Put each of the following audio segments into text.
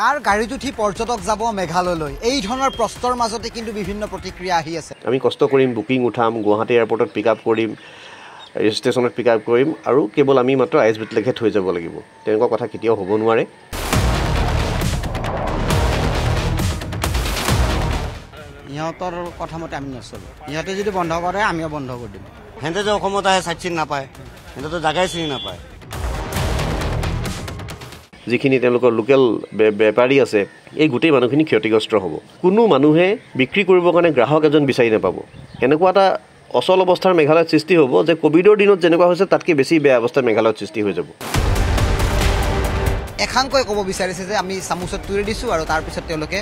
কাৰ গাড়ীত উঠি পৰ্যটক যাব মেঘালয়লৈ এই ধৰণৰ প্ৰশ্নৰ মাজতে কিন্তু বিভিন্ন প্ৰতিক্ৰিয়া আহি আছে আমি কষ্ট কৰিম বুকিং উঠাম গুৱাহাটী এয়াৰপৰ্টত পিক আপ কৰিম ৰেল ষ্টেচনত পিক আপ কৰিম আৰু কেৱল আমি মাত্ৰ আই এছ বিলৈকে থৈ যাব লাগিব তেনেকুৱা কথা কেতিয়াও হ'ব নোৱাৰে ইহঁতৰ কথা মতে আমি নচলোঁ ইহঁতে যদি বন্ধ কৰে আমিও বন্ধ কৰি দিম সিহঁতে যে অসমত আহে চাইড চিন নাপায় সিহঁতেতো জাগাই চিনি নাপায় যিখিনি তেওঁলোকৰ লোকেল বেপাৰী আছে এই গোটেই মানুহখিনি ক্ষতিগ্ৰস্ত হ'ব কোনো মানুহে বিক্ৰী কৰিবৰ কাৰণে গ্ৰাহক এজন বিচাৰি নাপাব এনেকুৱা এটা অচল অৱস্থাৰ মেঘালয়ত সৃষ্টি হ'ব যে কোভিডৰ দিনত যেনেকুৱা হৈছে তাতকৈ বেছি বেয়া অৱস্থা মেঘালয়ত সৃষ্টি হৈ যাব এখানকৈ ক'ব বিচাৰিছে যে আমি চামুচত তুলি দিছোঁ আৰু তাৰপিছত তেওঁলোকে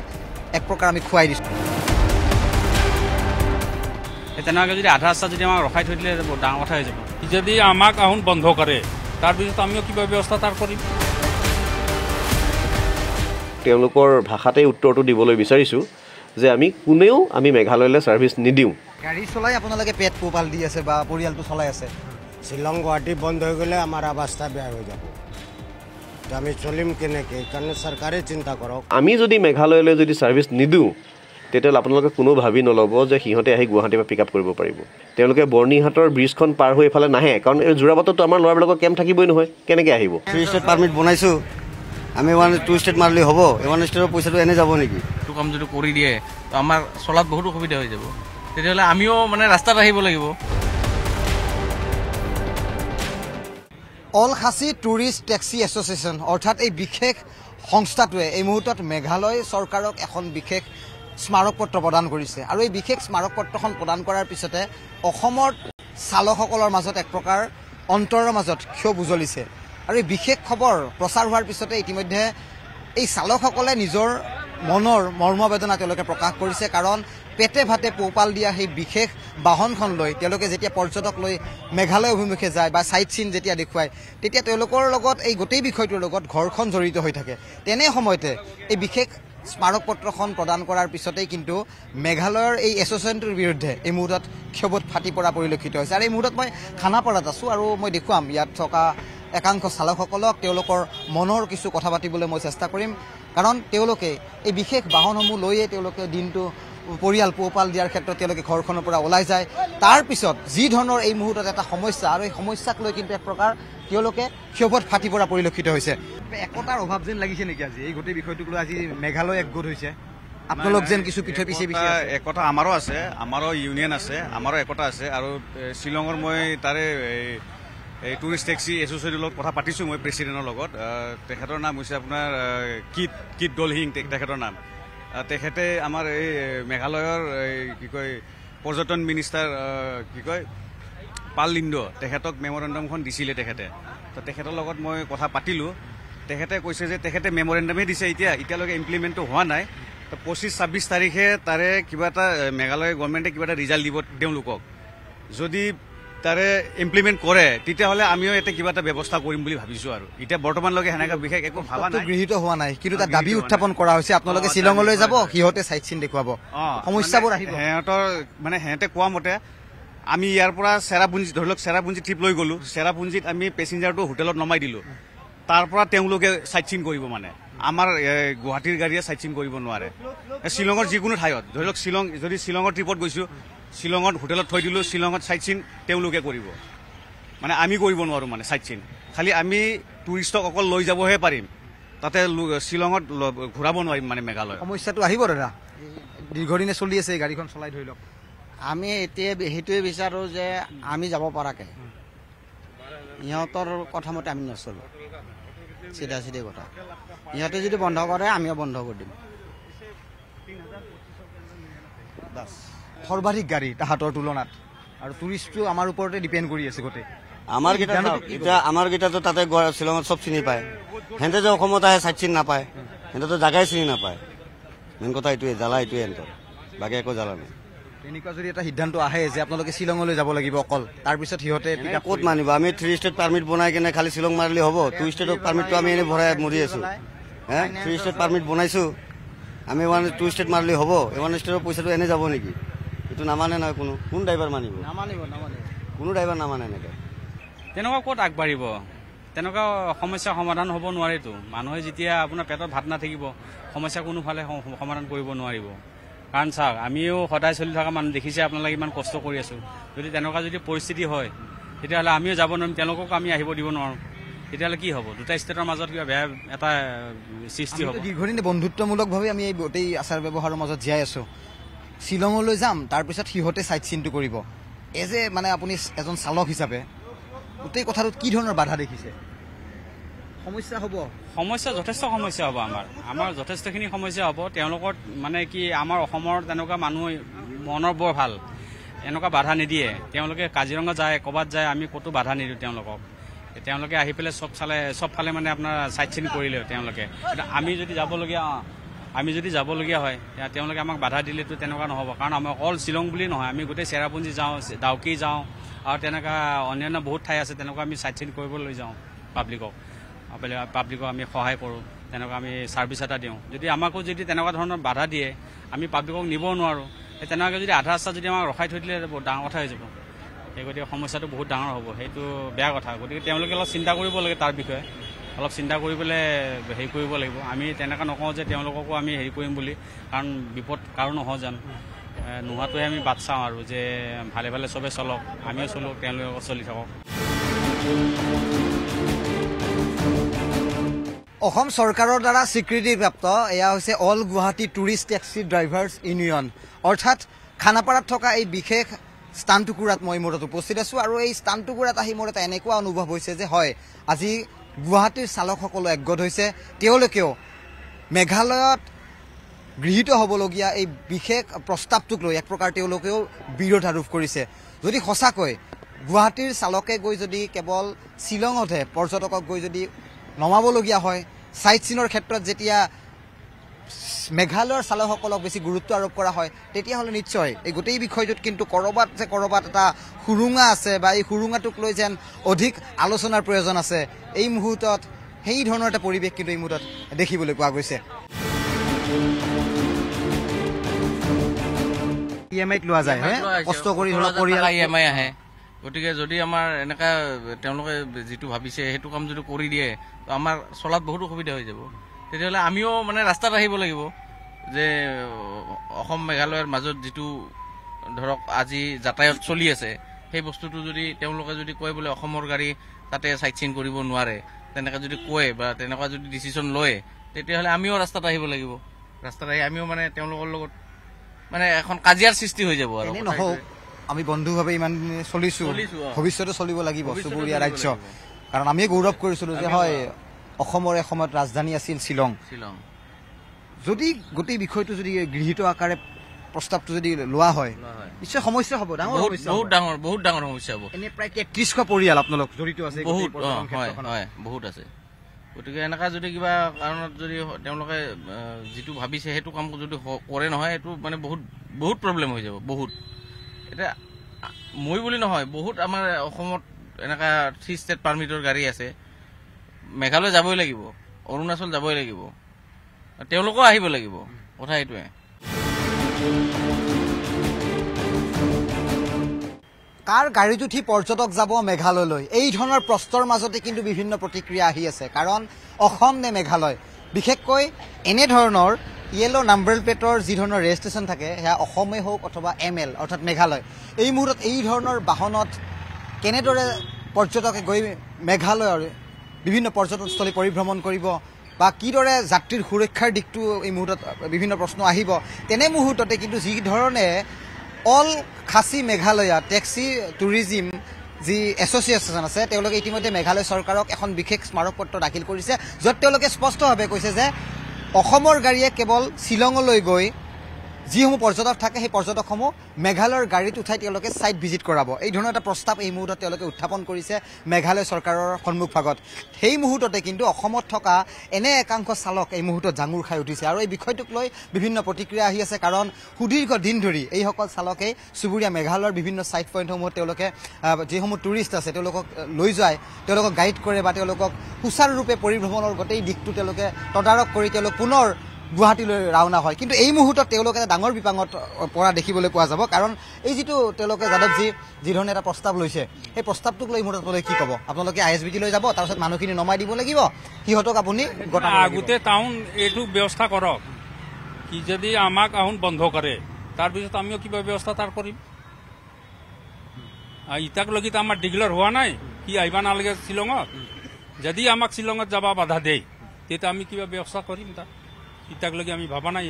এক প্ৰকাৰ আমি খুৱাই দিছোঁ সেই তেনেকৈ যদি আধা ৰাস্তা যদি আমাক ৰখাই থৈ দিলে ডাঙৰ কথা হৈ যাব যদি আমাক আহোন বন্ধ কৰে তাৰপিছত আমিও কিবা ব্যৱস্থা তাৰ কৰিম তেওঁলোকৰ ভাষাতেই উত্তৰটো দিবলৈ বিচাৰিছোঁ যে আমি কোনেও আমি মেঘালয়লৈ ছাৰ্ভিচ নিদিওঁ গাড়ী চলাই আপোনালোকে পেট পোহপাল দি আছে বা পৰিয়ালটো চলাই আছে শ্বিলং গুৱাহাটী বন্ধ হৈ গ'লে আমাৰ অৱস্থা বেয়া হৈ যাব আমি চলিম কেনেকৈ কাৰণে চৰকাৰে চিন্তা কৰক আমি যদি মেঘালয়লৈ যদি ছাৰ্ভিচ নিদিওঁ তেতিয়াহ'লে আপোনালোকে কোনো ভাবি নল'ব যে সিহঁতে আহি গুৱাহাটীৰ পৰা পিক আপ কৰিব পাৰিব তেওঁলোকে বৰ্ণিহাটৰ ব্ৰিজখন পাৰ হৈ এফালে নাহে কাৰণ এই আমাৰ ল'ৰাবিলাকৰ কেম্প থাকিবই নহয় কেনেকৈ আহিব পাৰ্মিট বনাইছোঁ আমি ওৱান টু ষ্টেট মাৰিলে হ'ব ওৱান ষ্টেটৰ পইচাটো এনে যাব নেকি সেইটো কাম যদি কৰি দিয়ে তো আমাৰ চলাত বহুত অসুবিধা হৈ যাব তেতিয়াহ'লে আমিও মানে ৰাস্তাত আহিব লাগিব অলখাচী টুৰিষ্ট টেক্সি এছ'চিয়েচন অৰ্থাৎ এই বিশেষ সংস্থাটোৱে এই মুহূৰ্তত মেঘালয় চৰকাৰক এখন বিশেষ স্মাৰক পত্ৰ প্ৰদান কৰিছে আৰু এই বিশেষ স্মাৰক পত্ৰখন প্ৰদান কৰাৰ পিছতে অসমৰ চালকসকলৰ মাজত এক প্ৰকাৰ অন্তৰৰ মাজত ক্ষোভ উজলিছে আৰু এই বিশেষ খবৰ প্ৰচাৰ হোৱাৰ পিছতে ইতিমধ্যে এই চালকসকলে নিজৰ মনৰ মৰ্মবেদনা তেওঁলোকে প্ৰকাশ কৰিছে কাৰণ পেটে ভাতে পোহপাল দিয়া সেই বিশেষ বাহনখন লৈ তেওঁলোকে যেতিয়া পৰ্যটক লৈ মেঘালয় অভিমুখে যায় বা চাইট চিন যেতিয়া দেখুৱায় তেতিয়া তেওঁলোকৰ লগত এই গোটেই বিষয়টোৰ লগত ঘৰখন জড়িত হৈ থাকে তেনে সময়তে এই বিশেষ স্মাৰক পত্ৰখন প্ৰদান কৰাৰ পিছতেই কিন্তু মেঘালয়ৰ এই এছ'চিয়েশ্যনটোৰ বিৰুদ্ধে এই মুহূৰ্তত ক্ষোভত ফাটি পৰা পৰিলক্ষিত হৈছে আৰু এই মুহূৰ্তত মই খানাপাৰাত আছোঁ আৰু মই দেখুৱাম ইয়াত থকা একাংশ চালকসকলক তেওঁলোকৰ মনৰ কিছু কথা পাতিবলৈ মই চেষ্টা কৰিম কাৰণ তেওঁলোকে এই বিশেষ বাহনসমূহ লৈয়ে তেওঁলোকে দিনটো পৰিয়াল পোহপাল দিয়াৰ ক্ষেত্ৰত তেওঁলোকে ঘৰখনৰ পৰা ওলাই যায় তাৰপিছত যি ধৰণৰ এই মুহূৰ্তত এটা সমস্যা আৰু এই সমস্যাক লৈ কিন্তু এক প্ৰকাৰ তেওঁলোকে ক্ষোভত ফাটি পৰা পৰিলক্ষিত হৈছে একতাৰ অভাৱ যেন লাগিছে নেকি আজি এই গোটেই বিষয়টোক লৈ আজি মেঘালয় একগোট হৈছে আপোনালোক যেন কিছু পিঠে পিছে একতা আমাৰো আছে আমাৰো ইউনিয়ন আছে আমাৰো একতা আছে আৰু শ্বিলঙৰ মই তাৰে এই টুৰিষ্ট টেক্সি এছ'চিয়েশ্যনৰ লগত কথা পাতিছোঁ মই প্ৰেচিডেণ্টৰ লগত তেখেতৰ নাম হৈছে আপোনাৰ কিট কিট দলহিং তেখেতৰ নাম তেখেতে আমাৰ এই মেঘালয়ৰ এই কি কয় পৰ্যটন মিনিষ্টাৰ কি কয় পাল লিণ্ড তেখেতক মেম'ৰেণ্ডামখন দিছিলে তেখেতে তো তেখেতৰ লগত মই কথা পাতিলোঁ তেখেতে কৈছে যে তেখেতে মেমৰেণ্ডামেই দিছে এতিয়া এতিয়ালৈকে ইমপ্লিমেণ্টটো হোৱা নাই তো পঁচিছ ছাব্বিছ তাৰিখে তাৰে কিবা এটা মেঘালয় গভৰ্ণমেণ্টে কিবা এটা ৰিজাল্ট দিব তেওঁলোকক যদি তাৰে ইমপ্লিমেণ্ট কৰে তেতিয়াহ'লে আমিও এতিয়া কিবা এটা ব্যৱস্থা কৰিম বুলি ভাবিছো আৰু এতিয়া বৰ্তমানলৈকে সেনেকৈ বিশেষ একো ভাবা নাই গৃহীত হোৱা নাই কিন্তু তাত দাবী উত্থাপন কৰা হৈছে আপোনালোকে শ্বিলঙলৈ যাব সিহঁতে চাইট চিন দেখুৱাব সমস্যাবোৰ আহিব সিহঁতৰ মানে সিহঁতে কোৱা মতে আমি ইয়াৰ পৰা চেৰাপুঞ্জী ধৰি লওক চেৰাপুঞ্জী ট্ৰিপ লৈ গলো চেৰাপুঞ্জীত আমি পেচেঞ্জাৰটো হোটেলত নমাই দিলো তাৰ পৰা তেওঁলোকে চাইট চিন কৰিব মানে আমাৰ গুৱাহাটীৰ গাড়ীয়ে চাইট চিন কৰিব নোৱাৰে শ্বিলঙৰ যিকোনো ঠাইত ধৰি লওক শ্বিলং যদি শ্বিলঙৰ ট্ৰিপত গৈছো শ্বিলঙত হোটেলত থৈ দিলোঁ শ্বিলঙত চাইট চিন তেওঁলোকে কৰিব মানে আমি কৰিব নোৱাৰোঁ মানে চাইট চিন খালি আমি টুৰিষ্টক অকল লৈ যাবহে পাৰিম তাতে শ্বিলঙত ঘূৰাব নোৱাৰিম মানে মেঘালয় সমস্যাটো আহিব দাদা দীৰ্ঘদিনে চলি আছে গাড়ীখন চলাই ধৰি লওক আমি এতিয়া সেইটোৱে বিচাৰোঁ যে আমি যাব পৰাকৈ ইহঁতৰ কথা মতে আমি নচলোঁ চিধা চিধি কথা ইহঁতে যদি বন্ধ কৰে আমিও বন্ধ কৰি দিম সর্বাধিক গাড়ি তাহাতর তুলনাত আর টুরিস্ট তো আমার উপরতে ডিপেন্ড আছে গোটে আমার কেটা এটা আমার কেটা তাতে শিলং সব চিনি পায় সিহঁতে যে অসমত আহে চাইড চিন নাপায় পায় হেন্দে চিনি নাপায় পায় মেন কথা এইটাই জ্বালা এইটাই হেন্দর বাকি একো জ্বালা নাই তেনেকুৱা যদি এটা সিদ্ধান্ত আহে যে আপোনালোকে শ্বিলঙলৈ যাব লাগিব অকল তাৰপিছত সিহঁতে ক'ত মানিব আমি থ্ৰী ষ্টেট পাৰ্মিট বনাই কিনে খালী শ্বিলং মাৰিলে হ'ব টু ষ্টেটত পাৰ্মিটটো আমি এনেই ভৰাই মৰি আছো হে থ্ৰী ষ্টেট পাৰ্মিট বনাইছো আমি ওৱান টু ষ্টেট মাৰিলে হ'ব ওৱান ষ্টেটৰ পইচাটো এনে যাব নেকি এইটো নামানে নহয় কোনো কোন ড্ৰাইভাৰ মানিব নামানিব নামানিব কোনো ড্ৰাইভাৰ নামানে এনেকৈ তেনেকুৱা ক'ত আগবাঢ়িব তেনেকুৱা সমস্যা সমাধান হ'ব নোৱাৰিতো মানুহে যেতিয়া আপোনাৰ পেটত ভাত নাথাকিব সমস্যা কোনোফালে সমাধান কৰিব নোৱাৰিব কাৰণ চাওক আমিও সদায় চলি থকা মানুহ দেখিছে আপোনালোকে ইমান কষ্ট কৰি আছোঁ যদি তেনেকুৱা যদি পৰিস্থিতি হয় তেতিয়াহ'লে আমিও যাব নোৱাৰিম তেওঁলোককো আমি আহিব দিব নোৱাৰোঁ তেতিয়াহ'লে কি হ'ব দুটা ষ্টেটৰ মাজত কিবা বেয়া এটা সৃষ্টি হ'ব দীৰ্ঘদিনে বন্ধুত্বমূলকভাৱে আমি এই গোটেই আচাৰ ব্যৱহাৰৰ মাজত জীয়াই আছোঁ শ্বিলঙলৈ যাম তাৰপিছত সিহঁতে চাইড চিনটো কৰিব এজ এ মানে আপুনি এজন চালক হিচাপে গোটেই কথাটোত কি ধৰণৰ বাধা দেখিছে সমস্যা হ'ব সমস্যা যথেষ্ট সমস্যা হ'ব আমাৰ আমাৰ যথেষ্টখিনি সমস্যা হ'ব তেওঁলোকৰ মানে কি আমাৰ অসমৰ তেনেকুৱা মানুহ মনৰ বৰ ভাল এনেকুৱা বাধা নিদিয়ে তেওঁলোকে কাজিৰঙা যায় ক'ৰবাত যায় আমি ক'তো বাধা নিদিওঁ তেওঁলোকক তেওঁলোকে আহি পেলাই চব চালে চবফালে মানে আপোনাৰ চাইড চিন কৰিলে তেওঁলোকে আমি যদি যাবলগীয়া অঁ আমি যদি যাবলগীয়া হয় তেওঁলোকে আমাক বাধা দিলেতো তেনেকুৱা নহ'ব কাৰণ আমাৰ অকল শ্বিলং বুলি নহয় আমি গোটেই চেৰাপুঞ্জী যাওঁ ডাউকি যাওঁ আৰু তেনেকুৱা অন্যান্য বহুত ঠাই আছে তেনেকুৱা আমি চাইড চিন কৰিবলৈ যাওঁ পাব্লিকক পাব্লিকক আমি সহায় কৰোঁ তেনেকুৱা আমি ছাৰ্ভিচ এটা দিওঁ যদি আমাকো যদি তেনেকুৱা ধৰণৰ বাধা দিয়ে আমি পাব্লিকক নিব নোৱাৰোঁ সেই তেনেকুৱাকৈ যদি আধা ৰাস্তা যদি আমাক ৰখাই থৈ দিলে ডাঙৰ কথা হৈ যাব সেই গতিকে সমস্যাটো বহুত ডাঙৰ হ'ব সেইটো বেয়া কথা গতিকে তেওঁলোকে অলপ চিন্তা কৰিব লাগে তাৰ বিষয়ে অলপ চিন্তা কৰি পেলাই হেৰি কৰিব লাগিব আমি তেনেকৈ নকওঁ যে তেওঁলোককো আমি হেৰি কৰিম বুলি কাৰণ বিপদ কাৰো নহয় যেন নোহোৱাটোৱে আমি বাট চাওঁ আৰু যে ভালে ভালে চবেই চলক আমিও চলোঁ তেওঁলোকক চলি থাকক অসম চৰকাৰৰ দ্বাৰা স্বীকৃতিপ্ৰাপ্ত এয়া হৈছে all Guwahati tourist taxi drivers union অৰ্থাৎ খানাপাৰাত থকা এই বিশেষ স্থান টুকুৰাত মই মূৰত উপস্থিত আছোঁ আৰু এই স্থান টুকুৰাত আহি মোৰ এটা এনেকুৱা অনুভৱ হৈছে যে হয় আজি গুৱাহাটীৰ চালকসকলো একগত হৈছে তেওঁলোকেও মেঘালয়ত গৃহীত হ'বলগীয়া এই বিশেষ প্ৰস্তাৱটোক লৈ এক প্ৰকাৰ তেওঁলোকেও বিৰোধ আৰোপ কৰিছে যদি সঁচাকৈ গুৱাহাটীৰ চালকে গৈ যদি কেৱল শ্বিলঙতহে পৰ্যটকক গৈ যদি নমাবলগীয়া হয় ছাইট চিনৰ ক্ষেত্ৰত যেতিয়া মেঘালয়ৰ চালকসকলক বেছি গুৰুত্ব আৰোপ কৰা হয় তেতিয়াহ'লে নিশ্চয় এই গোটেই বিষয়টোত কিন্তু ক'ৰবাত যে ক'ৰবাত এটা সুৰুঙা আছে বা এই সুৰুঙাটোক লৈ যেন অধিক আলোচনাৰ প্ৰয়োজন আছে এই মুহূৰ্তত সেই ধৰণৰ এটা পৰিৱেশ কিন্তু এই মুহূৰ্তত দেখিবলৈ পোৱা গৈছে ই এম আইত লোৱা যায় কষ্ট কৰি ই এম আই আহে গতিকে যদি আমাৰ এনেকুৱা তেওঁলোকে যিটো ভাবিছে সেইটো কাম যদি কৰি দিয়ে আমাৰ চলাত বহুত অসুবিধা হৈ যাব তেতিয়াহ'লে আমিও মানে ৰাস্তাত আহিব লাগিব যে অসম মেঘালয়ৰ মাজত যিটো ধৰক আজি যাতায়ত চলি আছে সেই বস্তুটো যদি তেওঁলোকে যদি কয় বোলে অসমৰ গাড়ী তাতে চাইট চিন কৰিব নোৱাৰে তেনেকে যদি কয় বা তেনেকুৱা যদি ডিচিশ্যন লয় তেতিয়াহ'লে আমিও ৰাস্তাত আহিব লাগিব ৰাস্তাত আহি আমিও মানে তেওঁলোকৰ লগত মানে এখন কাজিয়াৰ সৃষ্টি হৈ যাব আৰু নহওক আমি বন্ধুভাৱে ইমান চলিছো ভৱিষ্যতে চলিব লাগিব চুবুৰীয়া ৰাজ্য কাৰণ আমি গৌৰৱ কৰিছিলো যে হয় অসমৰ এসময়ত ৰাজধানী আছিল শ্বিলং শ্বিলং যদি গোটেই বিষয়টো যদি গৃহীত আকাৰে প্ৰস্তাৱটো যদি লোৱা হয় নিশ্চয় সমস্যা হ'ব ডাঙৰ বহুত ডাঙৰ বহুত ডাঙৰ সমস্যা হ'ব এনে প্ৰায় তেত্ৰিছশ পৰিয়াল আপোনালোক জড়িত আছে বহুত হয় বহুত আছে গতিকে এনেকুৱা যদি কিবা কাৰণত যদি তেওঁলোকে যিটো ভাবিছে সেইটো কাম যদি কৰে নহয় সেইটো মানে বহুত বহুত প্ৰব্লেম হৈ যাব বহুত এতিয়া মই বুলি নহয় বহুত আমাৰ অসমত এনেকুৱা থ্ৰী ষ্টেট পাৰ্মিটৰ গাড়ী আছে মেঘালয় যাবই লাগিব অৰুণাচল যাবই লাগিব তেওঁলোকো আহিব লাগিব কথা এইটোৱে কাৰ গাড়ীত উঠি পৰ্যটক যাব মেঘালয়লৈ এই ধৰণৰ প্ৰশ্নৰ মাজতে কিন্তু বিভিন্ন প্ৰতিক্ৰিয়া আহি আছে কাৰণ অসম নে মেঘালয় বিশেষকৈ এনেধৰণৰ য়েল' নাম্বাৰ প্লেটৰ যি ধৰণৰ ৰেজিষ্ট্ৰেশ্যন থাকে সেয়া অসমে হওক অথবা এম এল অৰ্থাৎ মেঘালয় এই মুহূৰ্তত এই ধৰণৰ বাহনত কেনেদৰে পৰ্যটকে গৈ মেঘালয়ৰ বিভিন্ন পৰ্যটনস্থলী পৰিভ্ৰমণ কৰিব বা কিদৰে যাত্ৰীৰ সুৰক্ষাৰ দিশটো এই মুহূৰ্তত বিভিন্ন প্ৰশ্ন আহিব তেনে মুহূৰ্ততে কিন্তু যিধৰণে all Khasi Meghalaya taxi tourism যি এছ'চিয়েশ্যন আছে তেওঁলোকে ইতিমধ্যে মেঘালয় চৰকাৰক এখন বিশেষ স্মাৰক পত্ৰ দাখিল কৰিছে য'ত তেওঁলোকে স্পষ্টভাৱে কৈছে যে অসমৰ গাড়ীয়ে কেৱল শ্বিলঙলৈ গৈ যিসমূহ পৰ্যটক থাকে সেই পৰ্যটকসমূহ মেঘালয়ৰ গাড়ীত উঠাই তেওঁলোকে ছাইট ভিজিট কৰাব এই ধৰণৰ এটা প্ৰস্তাৱ এই মুহূৰ্তত তেওঁলোকে উত্থাপন কৰিছে মেঘালয় চৰকাৰৰ সন্মুখভাগত সেই মুহূৰ্ততে কিন্তু অসমত থকা এনে একাংশ চালক এই মুহূৰ্তত জাঙুৰ খাই উঠিছে আৰু এই বিষয়টোক লৈ বিভিন্ন প্ৰতিক্ৰিয়া আহি আছে কাৰণ সুদীৰ্ঘ দিন ধৰি এইসকল চালকে চুবুৰীয়া মেঘালয়ৰ বিভিন্ন ছাইট পইণ্টসমূহত তেওঁলোকে যিসমূহ টুৰিষ্ট আছে তেওঁলোকক লৈ যায় তেওঁলোকক গাইড কৰে বা তেওঁলোকক সুচাৰুৰূপে পৰিভ্ৰমণৰ গোটেই দিশটো তেওঁলোকে তদাৰক কৰি তেওঁলোক পুনৰ গুৱাহাটীলৈ ৰাওনা হয় কিন্তু এই মুহূৰ্তত তেওঁলোকে এটা ডাঙৰ বিপাঙত পৰা দেখিবলৈ পোৱা যাব কাৰণ এই যিটো তেওঁলোকে যাদৱজী যিধৰণে এটা প্ৰস্তাৱ লৈছে সেই প্ৰস্তাৱটোক লৈ মুহূৰ্ততলৈ কি ক'ব আপোনালোকে আই এছ বি টিলৈ যাব তাৰপিছত মানুহখিনি নমাই দিব লাগিব সিহঁতক আপুনি আগতে টাউন এইটো ব্যৱস্থা কৰক কি যদি আমাক আহোন বন্ধ কৰে তাৰপিছত আমিও কিবা ব্যৱস্থা তাৰ কৰিম ইতাক লগি আমাৰ ডিগলৰ হোৱা নাই সি আহিব নালাগে শ্বিলঙত যদি আমাক শ্বিলঙত যাব বাধা দেই তেতিয়া আমি কিবা ব্যৱস্থা কৰিম তাত তিতাক লগে আমি ভাবা নাই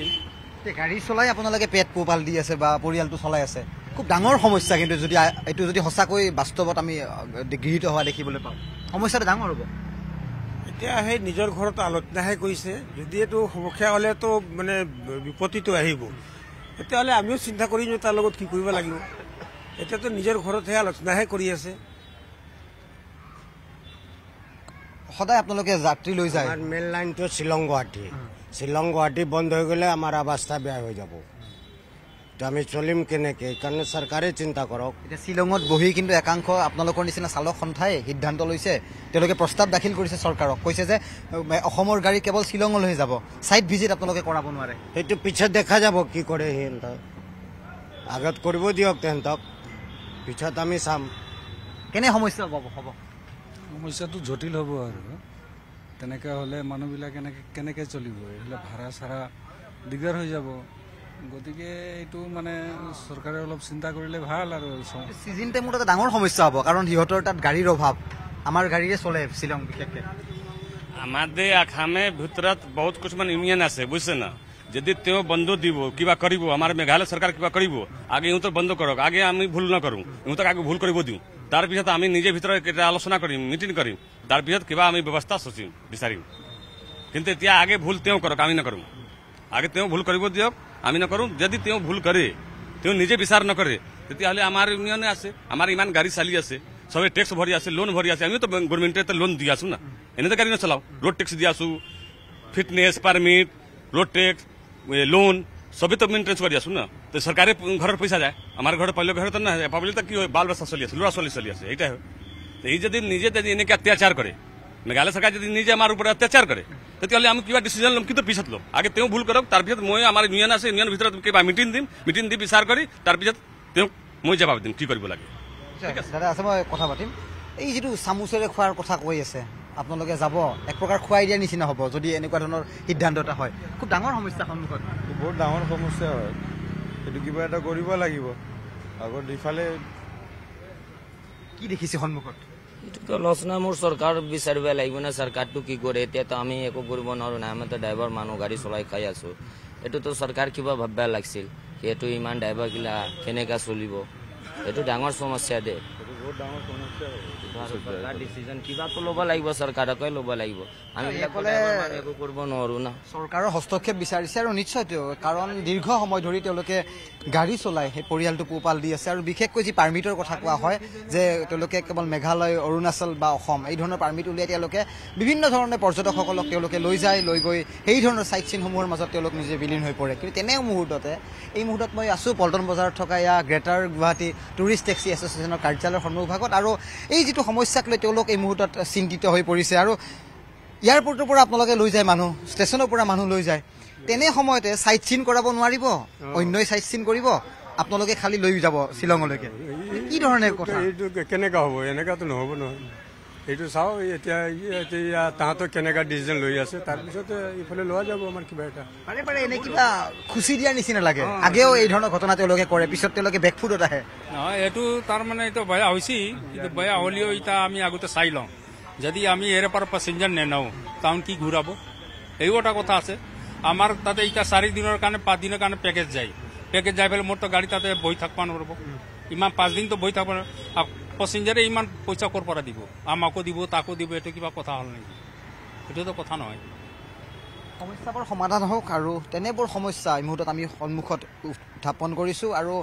গাড়ী চলাই আপোনালোকে পেট পোহপাল দি আছে বা পৰিয়ালটো চলাই আছে খুব ডাঙৰ সমস্যা কিন্তু যদি এইটো যদি সঁচাকৈ বাস্তৱত আমি গৃহীত হোৱা দেখিবলৈ পাওঁ সমস্যাটো ডাঙৰ হ'ব এতিয়া সেই নিজৰ ঘৰত আলোচনাহে কৰিছে যদি এইটো সমস্যা হ'লেতো মানে বিপত্তিটো আহিব তেতিয়াহ'লে আমিও চিন্তা কৰি তাৰ লগত কি কৰিব লাগিব এতিয়াতো নিজৰ ঘৰতহে আলোচনাহে কৰি আছে সদায় আপোনালোকে যাত্ৰী লৈ যায় মেইন লাইনটো শ্বিলং গুৱাহাটী শ্বিলং গুৱাহাটী বন্ধ হৈ গ'লে আমাৰ অৱস্থা বেয়া হৈ যাব তো আমি চলিম কেনেকৈ সেইকাৰণে চৰকাৰে চিন্তা কৰক এতিয়া শ্বিলঙত বহি কিন্তু একাংশ আপোনালোকৰ নিচিনা চালক সন্থাই সিদ্ধান্ত লৈছে তেওঁলোকে প্ৰস্তাৱ দাখিল কৰিছে চৰকাৰক কৈছে যে অসমৰ গাড়ী কেৱল শ্বিলঙলৈহে যাব ছাইট ভিজিট আপোনালোকে কৰাব নোৱাৰে সেইটো পিছত দেখা যাব কি কৰে সিহঁতক আগত কৰিব দিয়ক তেহেঁতক পিছত আমি চাম কেনে সমস্যা হ'ব হ'ব সমস্যাটো জটিল হ'ব আৰু তেনেকৈ হ'লে মানুহবিলাক এনেকে কেনেকৈ চলিব এইফালে ভাড়া চাৰা দিগদাৰ হৈ যাব গতিকে এইটো মানে চৰকাৰে অলপ চিন্তা কৰিলে ভাল আৰু ছিজন টাইমত এটা ডাঙৰ সমস্যা হ'ব কাৰণ সিহঁতৰ তাত গাড়ীৰ অভাৱ আমাৰ গাড়ীৰে চলে শ্বিলং বিশেষকে আমাৰ দে আসামে ভিতৰত বহুত কিছুমান ইউনিয়ন আছে বুজিছে ন যদি বন্ধ দিব কিবা কৰিব আমাৰ মেঘালয় চৰকাৰ কিবা কৰিব আগে ইহঁতক বন্ধ কৰক আগে আমি ভুল নকৰো ইহঁতক আগে ভুল কৰিব দিওঁ তাৰ পিছত আমি নিজে ভিতৰত কেটে আলোচনা কৰিম মিটিং কৰিম তাৰ পিছত কিবা আমি ব্যৱস্থা সচিম বিচাৰিম কিন্তু এতিয়া আগে ভুল তেওঁ কৰক আমি নকৰো আগে তেওঁ ভুল কৰিব দিয়ক আমি নকৰো যদি তেওঁ ভুল কৰে তেওঁ নিজে বিচাৰ নকৰে তেতিয়াহ'লে আমাৰ আমাৰ ইউনিয়নে আছে আমাৰ ইমান গাড়ী চালি আছে সবে টেক্স ভৰি আছে লোন ভৰি আছে আমি তো লোন দি আসু না এনে গাড়ী নচলাওঁ ৰোড টেক্স দি ট্যাক্স ফিটনেছ আসু ৰোড টেক্স लोन सभी तो मेन्टेन्स कर दिया सुन तो सरकार घर पैसा जाए हमारे घर पहले घर तो ना है पब्लिक तक की बाल बच्चा चलिए लुआ चलिए चलिए यही है तो ये यदि निजे इन्हें अत्याचार करे मेघालय सरकार यदि निजे हमारे ऊपर अत्याचार करे तो हम क्या डिसीजन लम कित पीछे लो आगे तो भूल करो तार पीछे मैं हमारे यूनियन आसे यूनियन भितर क्या मीटिंग दिम मीटिंग दी विचार कर तार पीछे मुझे जवाब दिन कि लगे दादा कथ पातीम ये जी सामुसरे खार कथ कह আপোনালোকে যাব এক প্ৰকাৰ খুৱাই দিয়াৰ নিচিনা হ'ব যদি এনেকুৱা ধৰণৰ সিদ্ধান্ত এটা হয় খুব ডাঙৰ সমস্যা সন্মুখত বহুত ডাঙৰ সমস্যা হয় সেইটো কিবা এটা কৰিব লাগিব আগত ইফালে কি দেখিছে সন্মুখত এইটোতো লছ মোৰ চৰকাৰ বিচাৰিব লাগিব না চৰকাৰটো কি কৰে এতিয়াতো আমি একো কৰিব নোৱাৰোঁ না আমিতো ড্ৰাইভাৰ মানুহ গাড়ী চলাই খাই আছোঁ এইটোতো চৰকাৰ কিবা ভাবিব লাগিছিল সেইটো ইমান ড্ৰাইভাৰগিলা কেনেকৈ চলিব এইটো ডাঙৰ সমস্যা দে চৰকাৰৰ হস্তক্ষেপ বিচাৰিছে আৰু নিশ্চয় কাৰণ দীৰ্ঘ সময় ধৰি তেওঁলোকে গাড়ী চলাই সেই পৰিয়ালটো পোহপাল দি আছে আৰু বিশেষকৈ যি পাৰ্মিটৰ কথা কোৱা হয় যে তেওঁলোকে কেৱল মেঘালয় অৰুণাচল বা অসম এই ধৰণৰ পাৰ্মিট উলিয়াই তেওঁলোকে বিভিন্ন ধৰণে পৰ্যটকসকলক তেওঁলোকে লৈ যায় লৈ গৈ সেই ধৰণৰ চাইট চিনসমূহৰ মাজত তেওঁলোক নিজে বিলীন হৈ পৰে কিন্তু তেনে মুহূৰ্ততে এই মুহূৰ্তত মই আছোঁ পল্টন বজাৰত থকা এয়া গ্ৰেটাৰ গুৱাহাটী টুৰিষ্ট টেক্সি এছ'চিয়েশ্যনৰ কাৰ্যালয়ৰ অনুভাগত আৰু এই যিটো সমস্যাক লৈ তেওঁলোক এই মুহূৰ্তত চিন্তিত হৈ পৰিছে আৰু এয়াৰপৰ্টৰ পৰা আপোনালোকে লৈ যায় মানুহ ষ্টেচনৰ পৰা মানুহ লৈ যায় তেনে সময়তে চাইট চিন কৰাব নোৱাৰিব অন্যই চাইট চিন কৰিব আপোনালোকে খালী লৈ যাব শ্বিলঙলৈকে কি ধৰণে কথা কেনেকুৱা হ'ব এনেকুৱাতো নহ'ব নহয় এইটো চাওঁ এতিয়া এতিয়া তাহাঁতক কেনেকুৱা ডিচিজন লৈ আছে তাৰপিছতে ইফালে লোৱা যাব আমাৰ কিবা এটা পাৰে পাৰে এনে কিবা খুচি দিয়াৰ নিচিনা লাগে আগেও এই ধৰণৰ ঘটনা তেওঁলোকে কৰে পিছত তেওঁলোকে বেকফুটত আহে নহয় এইটো তাৰমানে এইটো বেয়া হৈছে কিন্তু বেয়া হ'লেও এতিয়া আমি আগতে চাই লওঁ যদি আমি ইয়াৰে পৰা পেছেঞ্জাৰ নেনাওঁ তাহোন কি ঘূৰাব এইও এটা কথা আছে আমাৰ তাতে এতিয়া চাৰিদিনৰ কাৰণে পাঁচদিনৰ কাৰণে পেকেজ যায় পেকেজ যাই পেলাই মোৰতো গাড়ী তাতে বহি থাকিব নোৱাৰিব ইমান পাঁচদিনতো বহি থাকিব পেসেঞ্জাৰে ইমান পইচা ক'ৰ পৰা দিব আমাকো দিব তাকো দিব এইটো কিবা কথা হ'ল নেকি সেইটোতো কথা নহয় সমস্যাবোৰ সমাধান হওক আৰু তেনেবোৰ সমস্যা এই মুহূৰ্তত আমি সন্মুখত উত্থাপন কৰিছোঁ আৰু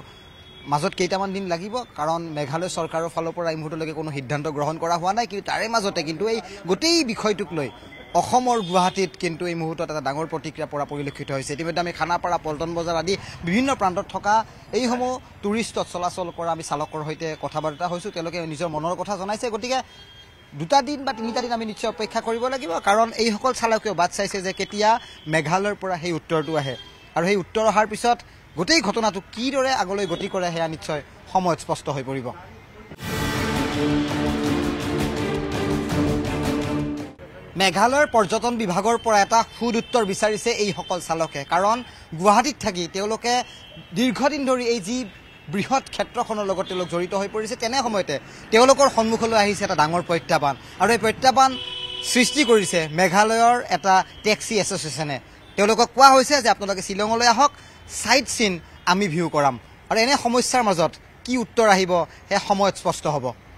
মাজত কেইটামান দিন লাগিব কাৰণ মেঘালয় চৰকাৰৰ ফালৰ পৰা এই মুহূৰ্তলৈকে কোনো সিদ্ধান্ত গ্ৰহণ কৰা হোৱা নাই কিন্তু তাৰে মাজতে কিন্তু এই গোটেই বিষয়টোক লৈ অসমৰ গুৱাহাটীত কিন্তু এই মুহূৰ্তত এটা ডাঙৰ প্ৰতিক্ৰিয়া পৰা পৰিলক্ষিত হৈছে ইতিমধ্যে আমি খানাপাৰা পল্টন বজাৰ আদি বিভিন্ন প্ৰান্তত থকা এইসমূহ টুৰিষ্টত চলাচল কৰা আমি চালকৰ সৈতে কথা বাৰ্তা হৈছোঁ তেওঁলোকে নিজৰ মনৰ কথা জনাইছে গতিকে দুটা দিন বা তিনিটা দিন আমি নিশ্চয় অপেক্ষা কৰিব লাগিব কাৰণ এইসকল চালকেও বাট চাইছে যে কেতিয়া মেঘালয়ৰ পৰা সেই উত্তৰটো আহে আৰু সেই উত্তৰ অহাৰ পিছত গোটেই ঘটনাটো কিদৰে আগলৈ গতি কৰে সেয়া নিশ্চয় সময়ত স্পষ্ট হৈ পৰিব মেঘালয়ৰ পৰ্যটন বিভাগৰ পৰা এটা সুদ উত্তৰ বিচাৰিছে এইসকল চালকে কাৰণ গুৱাহাটীত থাকি তেওঁলোকে দীৰ্ঘদিন ধৰি এই যি বৃহৎ ক্ষেত্ৰখনৰ লগত তেওঁলোক জড়িত হৈ পৰিছে তেনে সময়তে তেওঁলোকৰ সন্মুখলৈ আহিছে এটা ডাঙৰ প্ৰত্যাহ্বান আৰু এই প্ৰত্যাহ্বান সৃষ্টি কৰিছে মেঘালয়ৰ এটা টেক্সি এছ'চিয়েশ্যনে তেওঁলোকক কোৱা হৈছে যে আপোনালোকে শ্বিলঙলৈ আহক চাইট চিন আমি ভিউ কৰাম আৰু এনে সমস্যাৰ মাজত কি উত্তৰ আহিব সেই সময়ত স্পষ্ট হ'ব